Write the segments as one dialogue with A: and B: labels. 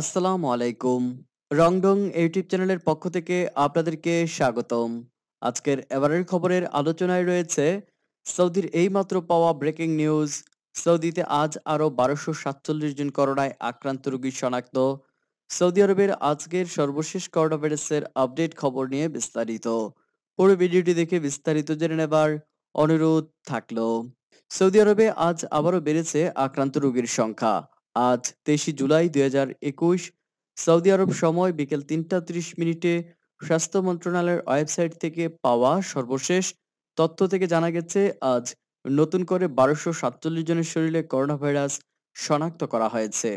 A: আসসালামু আলাইকুম রংডং ইউটিউব চ্যানেলের পক্ষ থেকে আপনাদেরকে স্বাগতম আজকের এবারের খবরের আলোচনায় রয়েছে সৌদির এইমাত্র পাওয়া ব্রেকিং নিউজ সৌদিতে আজ আরও বারোশো সাতচল্লিশ জন করোনায় আক্রান্ত রোগী শনাক্ত সৌদি আরবের আজকের সর্বশেষ করোনা ভাইরাসের আপডেট খবর নিয়ে বিস্তারিত পুরো ভিডিওটি দেখে বিস্তারিত জেনে নেবার অনুরোধ থাকলো সৌদি আরবে আজ আবারও বেড়েছে আক্রান্ত রোগীর সংখ্যা আজ তেইশে জুলাই দুই হাজার একুশ সৌদি আরব সময় বিকেল তিনটা ত্রিশ মিনিটে স্বাস্থ্য মন্ত্রণালয়ের ওয়েবসাইট থেকে পাওয়া সর্বশেষ তথ্য থেকে জানা গেছে আজ নতুন করে বারোশো সাতচল্লিশ জনের শরীরে করোনা ভাইরাস শনাক্ত করা হয়েছে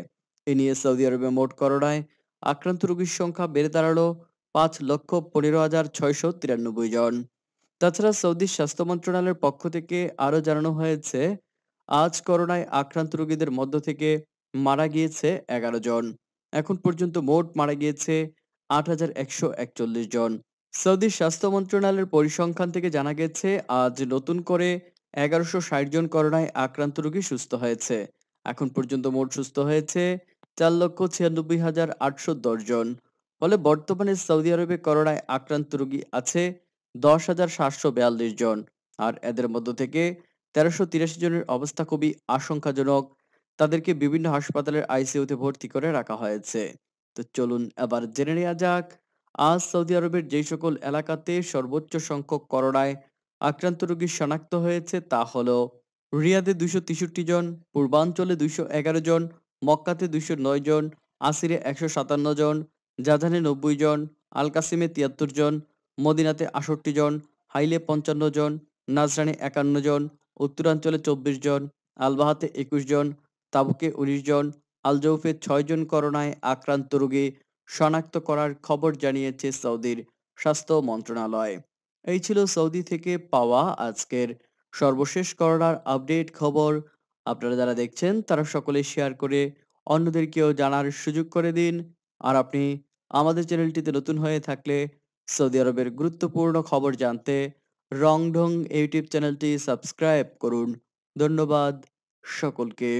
A: এ নিয়ে সৌদি আরবে মোট করোনায় আক্রান্ত রোগীর সংখ্যা বেড়ে দাঁড়ালো পাঁচ লক্ষ পনেরো হাজার ছয়শো তিরানব্বই জন তাছাড়া সৌদি স্বাস্থ্য মন্ত্রণালয়ের পক্ষ থেকে আরও জানানো হয়েছে আজ করোনায় আক্রান্ত রোগীদের মধ্য থেকে মারা গিয়েছে এগারো জন এখন পর্যন্ত মোট মারা গিয়েছে আট হাজার একশো একচল্লিশ জন সৌদির স্বাস্থ্য মন্ত্রণালয়ের পরিসংখ্যান থেকে জানা গেছে আজ নতুন করে এগারোশো ষাট জন করোনায় আক্রান্ত রোগী সুস্থ হয়েছে এখন পর্যন্ত মোট সুস্থ হয়েছে চার লক্ষ ছিয়ানব্বই হাজার আটশো দশ জন ফলে বর্তমানে সৌদি আরবে করোনায় আক্রান্ত রোগী আছে দশ হাজার সাতশো বিয়াল্লিশ জন আর এদের মধ্য থেকে তেরোশো তিরাশি জনের অবস্থা খুবই আশঙ্কাজনক তাদেরকে বিভিন্ন হাসপাতালের আইসিউতে ভর্তি করে রাখা হয়েছে তো চলুন এবার জেনে নেওয়া যাক আজ সৌদি আরবের যে সকল এলাকাতে সর্বোচ্চ সংখ্যক করোনায় আক্রান্ত রোগী শনাক্ত হয়েছে তা হল রিয়াদে দুশো তেষট্টি জন পূর্বাঞ্চলে দুশো এগারো জন মক্কাতে দুশো নয় জন আসিরে একশো সাতান্ন জন জাজানে নব্বই জন আলকাসিমে তিয়াত্তর জন মদিনাতে আষট্টি জন হাইলে পঞ্চান্ন জন নাজরানে একান্ন জন উত্তরাঞ্চলে চব্বিশ জন আলবাহাতে একুশ জন তাবুকে উনিশ জন আলজৌফে ছয়জন করোনায় আক্রান্ত রোগী শনাক্ত করার খবর জানিয়েছে সৌদির স্বাস্থ্য মন্ত্রণালয় এই ছিল সৌদি থেকে পাওয়া আজকের সর্বশেষ করোনার আপডেট খবর আপনারা যারা দেখছেন তারা সকলে শেয়ার করে অন্যদেরকেও জানার সুযোগ করে দিন আর আপনি আমাদের চ্যানেলটিতে নতুন হয়ে থাকলে সৌদি আরবের গুরুত্বপূর্ণ খবর জানতে রংঢং ইউটিউব চ্যানেলটি সাবস্ক্রাইব করুন ধন্যবাদ সকলকে